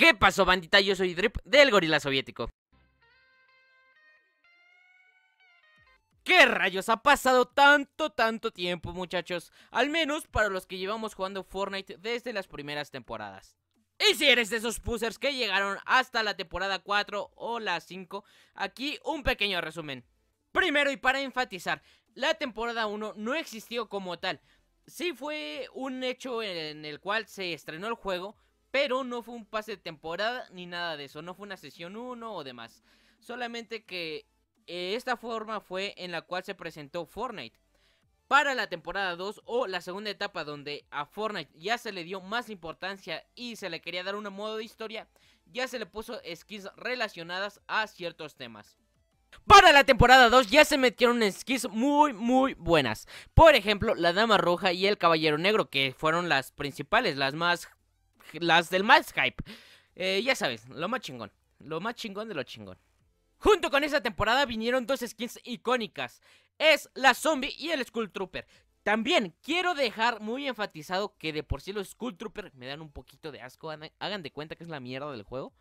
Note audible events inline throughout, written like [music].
¿Qué pasó, bandita? Yo soy Drip del Gorila Soviético. ¿Qué rayos? Ha pasado tanto, tanto tiempo, muchachos. Al menos para los que llevamos jugando Fortnite desde las primeras temporadas. Y si eres de esos pusers que llegaron hasta la temporada 4 o la 5, aquí un pequeño resumen. Primero y para enfatizar, la temporada 1 no existió como tal. Sí fue un hecho en el cual se estrenó el juego, pero no fue un pase de temporada ni nada de eso, no fue una sesión 1 o demás. Solamente que eh, esta forma fue en la cual se presentó Fortnite. Para la temporada 2 o la segunda etapa donde a Fortnite ya se le dio más importancia y se le quería dar un modo de historia, ya se le puso skins relacionadas a ciertos temas. Para la temporada 2 ya se metieron skins muy muy buenas. Por ejemplo, la Dama Roja y el Caballero Negro, que fueron las principales, las más las del más hype. Eh, ya sabes, lo más chingón. Lo más chingón de lo chingón. Junto con esa temporada vinieron dos skins icónicas. Es la Zombie y el Skull Trooper. También quiero dejar muy enfatizado que de por sí los Skull Trooper me dan un poquito de asco. Hagan de cuenta que es la mierda del juego.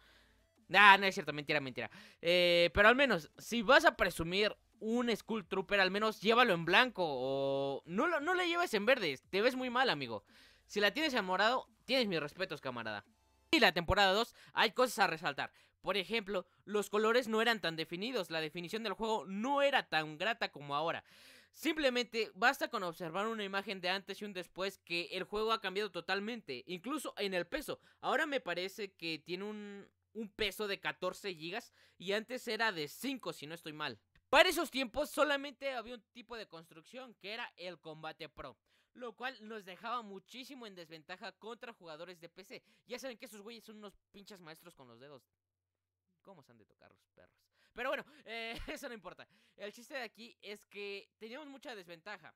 Nah, no es cierto, mentira, mentira. Eh, pero al menos, si vas a presumir un Skull Trooper, al menos llévalo en blanco o no, lo, no le lleves en verde. Te ves muy mal, amigo. Si la tienes enamorado, tienes mis respetos, camarada. Y la temporada 2 hay cosas a resaltar. Por ejemplo, los colores no eran tan definidos, la definición del juego no era tan grata como ahora. Simplemente basta con observar una imagen de antes y un después que el juego ha cambiado totalmente, incluso en el peso. Ahora me parece que tiene un, peso de 14 GB y antes era de 5 si no estoy mal. Para esos tiempos solamente había un tipo de construcción que era el combate pro lo cual nos dejaba muchísimo en desventaja contra jugadores de PC. Ya saben que esos güeyes son unos pinches maestros con los dedos. ¿Cómo se han de tocar los perros? Pero bueno, [laughs] eh, eso no importa. El chiste de aquí es que teníamos mucha desventaja.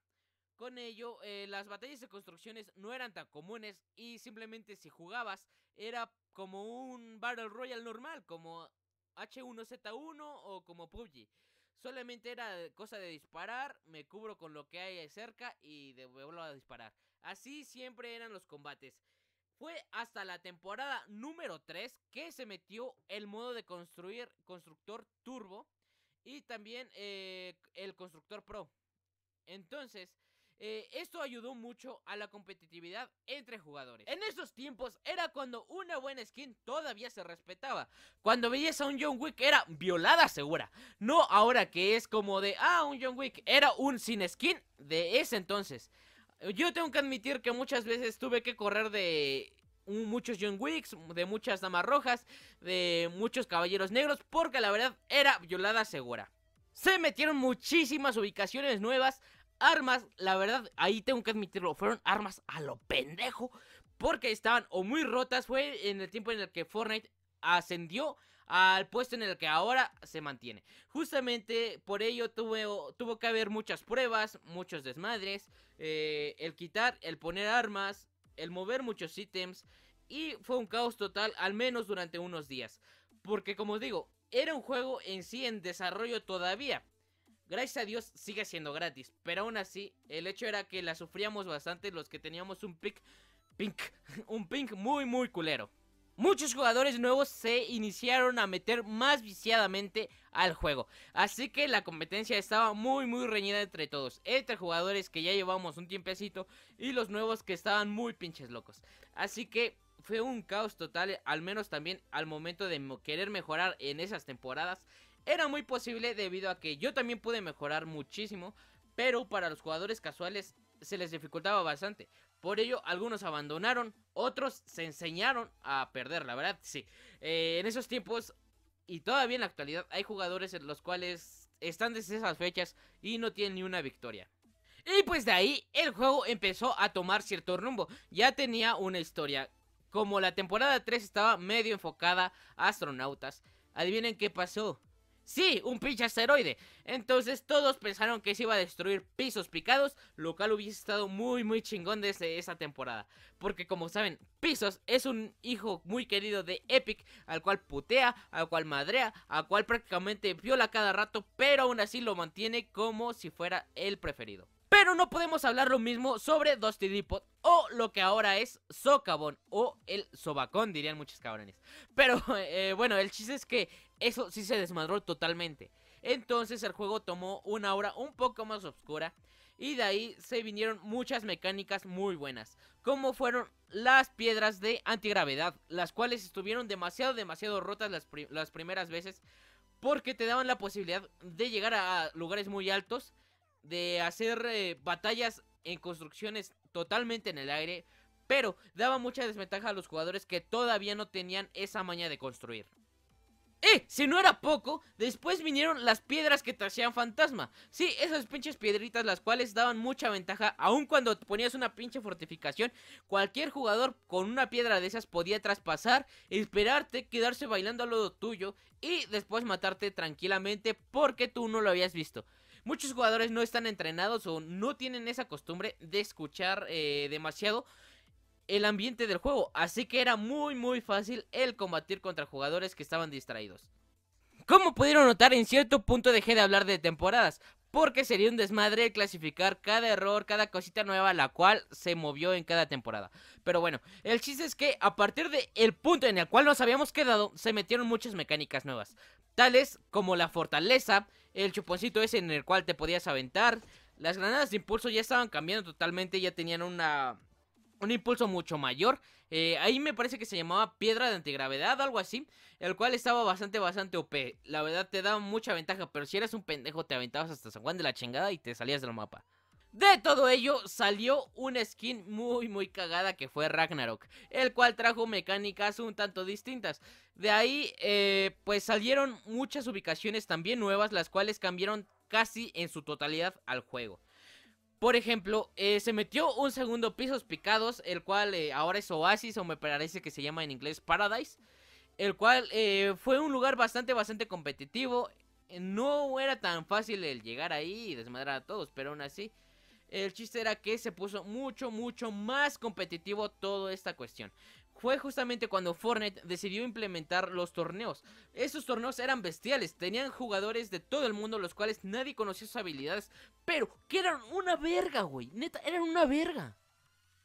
Con ello, eh, las batallas de construcciones no eran tan comunes y simplemente si jugabas era como un Battle Royale normal, como H1Z1 o como PUBG. Solamente era cosa de disparar, me cubro con lo que hay cerca y de vuelvo a disparar. Así siempre eran los combates. Fue hasta la temporada número 3 que se metió el modo de construir constructor turbo y también eh, el constructor pro. Entonces, eh, esto ayudó mucho a la competitividad entre jugadores. En esos tiempos era cuando una buena skin todavía se respetaba. Cuando veías a un John Wick era violada segura. No ahora que es como de, ah, un John Wick era un sin skin de ese entonces. Yo tengo que admitir que muchas veces tuve que correr de muchos John Wicks, de muchas damas rojas, de muchos caballeros negros, porque la verdad era violada segura. Se metieron muchísimas ubicaciones nuevas armas, la verdad, ahí tengo que admitirlo, fueron armas a lo pendejo. Porque estaban o muy rotas, fue en el tiempo en el que Fortnite ascendió al puesto en el que ahora se mantiene. Justamente por ello tuvo, tuvo que haber muchas pruebas, muchos desmadres, eh, el quitar, el poner armas, el mover muchos ítems y fue un caos total, al menos durante unos días. Porque como digo, era un juego en sí en desarrollo todavía. Gracias a Dios sigue siendo gratis, pero aún así el hecho era que la sufríamos bastante los que teníamos un pick, pink, [laughs] un pink muy muy culero. Muchos jugadores nuevos se iniciaron a meter más viciadamente al juego, así que la competencia estaba muy muy reñida entre todos, entre jugadores que ya llevamos un tiempecito y los nuevos que estaban muy pinches locos. Así que fue un caos total, al menos también al momento de querer mejorar en esas temporadas era muy posible debido a que yo también pude mejorar muchísimo, pero para los jugadores casuales se les dificultaba bastante. Por ello, algunos abandonaron, otros se enseñaron a perder, la verdad, sí. Eh, en esos tiempos y todavía en la actualidad hay jugadores en los cuales están desde esas fechas y no tienen ni una victoria. Y pues de ahí el juego empezó a tomar cierto rumbo, ya tenía una historia. Como la temporada 3 estaba medio enfocada a astronautas, adivinen qué pasó. Sí, un pinche asteroide. Entonces todos pensaron que se iba a destruir pisos picados, lo cual hubiese estado muy muy chingón desde esa temporada. Porque como saben, Pisos es un hijo muy querido de Epic, al cual putea, al cual madrea, al cual prácticamente viola cada rato, pero aún así lo mantiene como si fuera el preferido. Pero no podemos hablar lo mismo sobre Dusty Depot o lo que ahora es Socavón o el Sobacón, dirían muchos cabrones. Pero [laughs] eh, bueno, el chiste es que eso sí se desmadró totalmente. Entonces el juego tomó una hora un poco más oscura y de ahí se vinieron muchas mecánicas muy buenas, como fueron las piedras de antigravedad, las cuales estuvieron demasiado, demasiado rotas las, las primeras veces porque te daban la posibilidad de llegar a lugares muy altos de hacer eh, batallas en construcciones totalmente en el aire, pero daba mucha desventaja a los jugadores que todavía no tenían esa maña de construir. ¡Eh! Si no era poco, después vinieron las piedras que te hacían fantasma. Sí, esas pinches piedritas las cuales daban mucha ventaja, aun cuando ponías una pinche fortificación, cualquier jugador con una piedra de esas podía traspasar, esperarte, quedarse bailando al lo tuyo y después matarte tranquilamente porque tú no lo habías visto. Muchos jugadores no están entrenados o no tienen esa costumbre de escuchar eh, demasiado el ambiente del juego, así que era muy muy fácil el combatir contra jugadores que estaban distraídos. Como pudieron notar, en cierto punto dejé de hablar de temporadas, porque sería un desmadre clasificar cada error, cada cosita nueva la cual se movió en cada temporada. Pero bueno, el chiste es que a partir del el punto en el cual nos habíamos quedado, se metieron muchas mecánicas nuevas tales como la fortaleza, el chuponcito ese en el cual te podías aventar. Las granadas de impulso ya estaban cambiando totalmente, ya tenían una, un impulso mucho mayor. Eh, ahí me parece que se llamaba piedra de antigravedad, algo así, el cual estaba bastante, bastante OP. La verdad te daba mucha ventaja, pero si eras un pendejo te aventabas hasta San Juan de la chingada y te salías del mapa. De todo ello salió una skin muy muy cagada que fue Ragnarok, el cual trajo mecánicas un tanto distintas. De ahí eh, pues salieron muchas ubicaciones también nuevas, las cuales cambiaron casi en su totalidad al juego. Por ejemplo, eh, se metió un segundo pisos picados, el cual eh, ahora es Oasis o me parece que se llama en inglés Paradise, el cual fue un lugar bastante bastante competitivo. No era tan fácil el llegar ahí y desmadrar a todos, pero aún así el chiste era que se puso mucho, mucho más competitivo toda esta cuestión fue justamente cuando Fortnite decidió implementar los torneos. Esos torneos eran bestiales, tenían jugadores de todo el mundo, los cuales nadie conocía sus habilidades, pero que eran una verga, güey. Neta, eran una verga.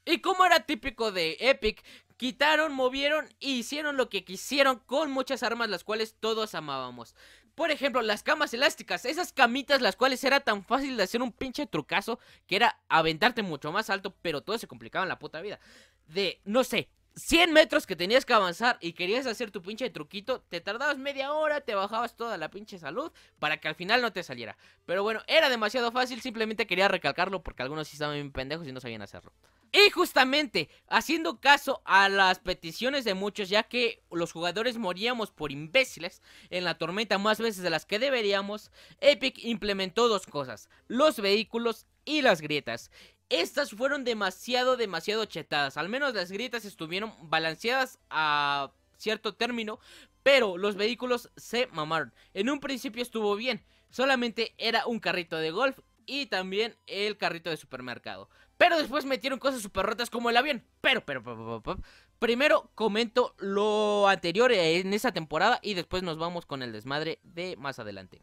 Y como era típico de Epic, quitaron, movieron e hicieron lo que quisieron con muchas armas las cuales todos amábamos. Por ejemplo, las camas elásticas, esas camitas las cuales era tan fácil de hacer un pinche trucazo que era aventarte mucho más alto, pero todo se complicaba en la puta vida. De, no sé, 100 metros que tenías que avanzar y querías hacer tu pinche truquito, te tardabas media hora, te bajabas toda la pinche salud para que al final no te saliera. Pero bueno, era demasiado fácil, simplemente quería recalcarlo porque algunos sí estaban bien pendejos y no sabían hacerlo. Y justamente, haciendo caso a las peticiones de muchos, ya que los jugadores moríamos por imbéciles en la tormenta más veces de las que deberíamos, Epic implementó dos cosas, los vehículos y las grietas. Estas fueron demasiado, demasiado chetadas, al menos las grietas estuvieron balanceadas a cierto término, pero los vehículos se mamaron. En un principio estuvo bien, solamente era un carrito de golf y también el carrito de supermercado. Pero después metieron cosas súper rotas como el avión. Pero, pero, pero, pero, primero comento lo anterior en esa temporada y después nos vamos con el desmadre de más adelante.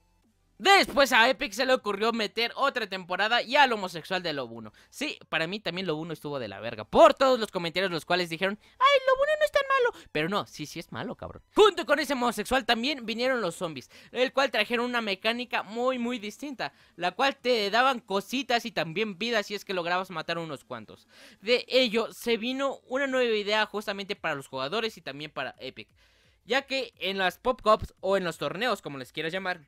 Después a Epic se le ocurrió meter otra temporada y al homosexual de Lobuno. Sí, para mí también Lobuno estuvo de la verga. Por todos los comentarios los cuales dijeron, ay, Lobuno no es tan malo. Pero no, sí, sí es malo, cabrón. Junto con ese homosexual también vinieron los zombies, el cual trajeron una mecánica muy, muy distinta, la cual te daban cositas y también vida si es que lograbas matar unos cuantos. De ello se vino una nueva idea justamente para los jugadores y también para Epic. Ya que en las Pop Cups o en los torneos, como les quieras llamar,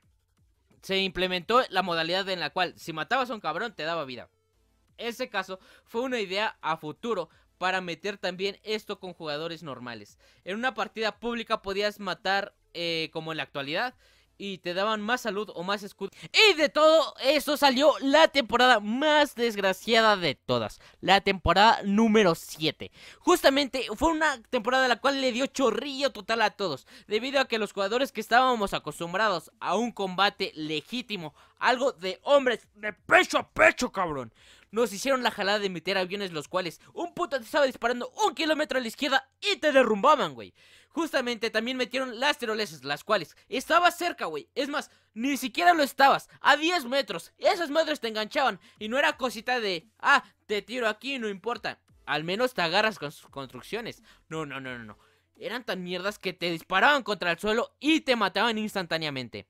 se implementó la modalidad en la cual si matabas a un cabrón te daba vida. Ese caso fue una idea a futuro para meter también esto con jugadores normales. En una partida pública podías matar eh, como en la actualidad y te daban más salud o más escudo. Y de todo eso salió la temporada más desgraciada de todas, la temporada número 7. Justamente fue una temporada la cual le dio chorrillo total a todos, debido a que los jugadores que estábamos acostumbrados a un combate legítimo, algo de hombres de pecho a pecho, cabrón nos hicieron la jalada de meter aviones los cuales un puto te estaba disparando un kilómetro a la izquierda y te derrumbaban, güey. Justamente también metieron las tirolesas, las cuales estabas cerca, güey. Es más, ni siquiera lo estabas, a 10 metros. Esas madres te enganchaban y no era cosita de, ah, te tiro aquí, no importa. Al menos te agarras con sus construcciones. No, no, no, no, no. Eran tan mierdas que te disparaban contra el suelo y te mataban instantáneamente.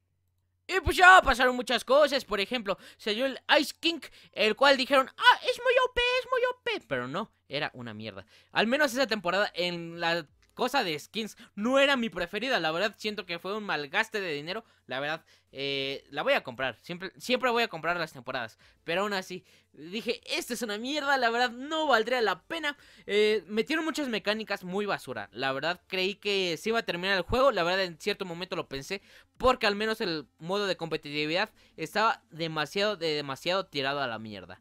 Y pues ya pasaron muchas cosas, por ejemplo, se dio el Ice King, el cual dijeron, ah, es muy OP, es muy OP, pero no, era una mierda. Al menos esa temporada, en la cosa de skins no era mi preferida. La verdad, siento que fue un malgaste de dinero. La verdad, eh, la voy a comprar. Siempre, siempre voy a comprar las temporadas. Pero aún así, dije, esta es una mierda. La verdad, no valdría la pena. Eh, metieron muchas mecánicas muy basura. La verdad, creí que se iba a terminar el juego. La verdad, en cierto momento lo pensé. Porque al menos el modo de competitividad estaba demasiado, de demasiado tirado a la mierda.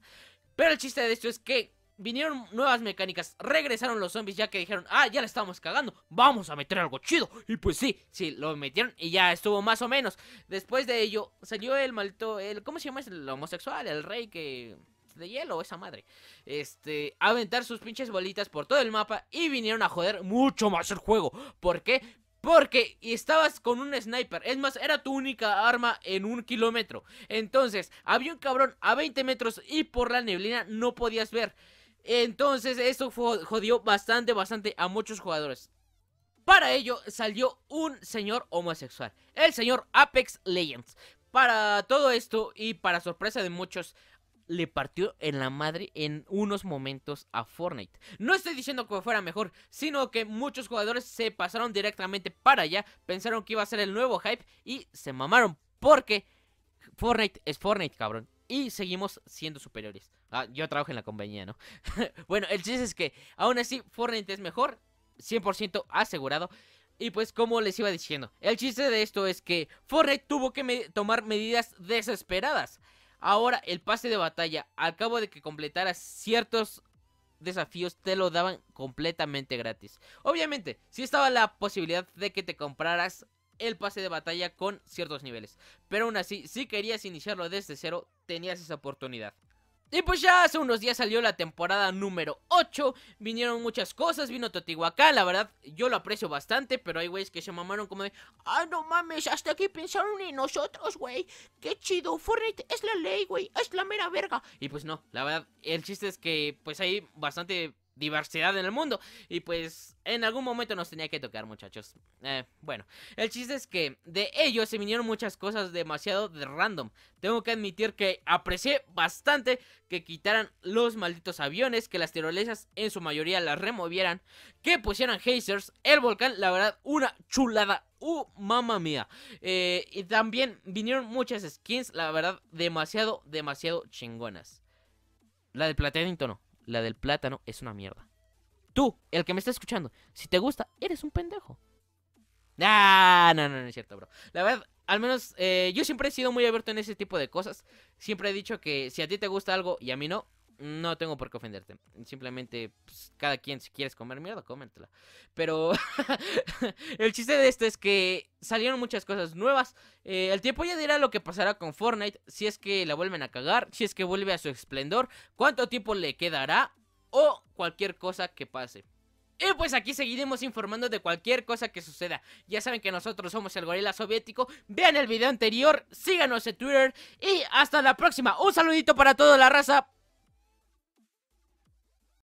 Pero el chiste de esto es que vinieron nuevas mecánicas, regresaron los zombies ya que dijeron, ah, ya le estamos cagando, vamos a meter algo chido. Y pues sí, sí, lo metieron y ya estuvo más o menos. Después de ello, salió el malto, el, ¿cómo se llama? El homosexual, el rey que... De hielo, esa madre. Este, aventar sus pinches bolitas por todo el mapa y vinieron a joder mucho más el juego. ¿Por qué? Porque estabas con un sniper. Es más, era tu única arma en un kilómetro. Entonces, había un cabrón a 20 metros y por la neblina no podías ver. Entonces esto jodió bastante, bastante a muchos jugadores. Para ello salió un señor homosexual, el señor Apex Legends. Para todo esto y para sorpresa de muchos, le partió en la madre en unos momentos a Fortnite. No estoy diciendo que fuera mejor, sino que muchos jugadores se pasaron directamente para allá, pensaron que iba a ser el nuevo hype y se mamaron porque Fortnite es Fortnite, cabrón y seguimos siendo superiores. Ah, yo trabajo en la compañía, ¿no? [laughs] bueno, el chiste es que aún así Fortnite es mejor, 100% asegurado. Y pues como les iba diciendo, el chiste de esto es que Fortnite tuvo que tomar medidas desesperadas. Ahora el pase de batalla, al cabo de que completaras ciertos desafíos, te lo daban completamente gratis. Obviamente, si estaba la posibilidad de que te compraras el pase de batalla con ciertos niveles. Pero aún así, si querías iniciarlo desde cero, tenías esa oportunidad. Y pues ya hace unos días salió la temporada número 8, vinieron muchas cosas, vino Totihuacán, la verdad yo lo aprecio bastante, pero hay güeyes que se mamaron como de, ah no mames, hasta aquí pensaron en nosotros, güey, qué chido, Fortnite es la ley, güey, es la mera verga. Y pues no, la verdad, el chiste es que pues hay bastante diversidad en el mundo. Y pues en algún momento nos tenía que tocar, muchachos. Eh, bueno, el chiste es que de ellos se vinieron muchas cosas demasiado de random. Tengo que admitir que aprecié bastante que quitaran los malditos aviones, que las tirolesas en su mayoría las removieran, que pusieran hazers, el volcán, la verdad, una chulada. ¡Uh, mamá mía! Eh, y también vinieron muchas skins, la verdad, demasiado, demasiado chingonas. La de Platinum no la del plátano es una mierda. Tú, el que me está escuchando, si te gusta, eres un pendejo. Ah, no, no, no es cierto, bro. La verdad, al menos eh, yo siempre he sido muy abierto en ese tipo de cosas. Siempre he dicho que si a ti te gusta algo y a mí no, no tengo por qué ofenderte. Simplemente, pues, cada quien, si quieres comer mierda, cómentela. Pero [laughs] el chiste de esto es que salieron muchas cosas nuevas. Eh, el tiempo ya dirá lo que pasará con Fortnite, si es que la vuelven a cagar, si es que vuelve a su esplendor, cuánto tiempo le quedará o cualquier cosa que pase. Y pues aquí seguiremos informando de cualquier cosa que suceda. Ya saben que nosotros somos el Gorila Soviético. Vean el video anterior, síganos en Twitter y hasta la próxima. Un saludito para toda la raza.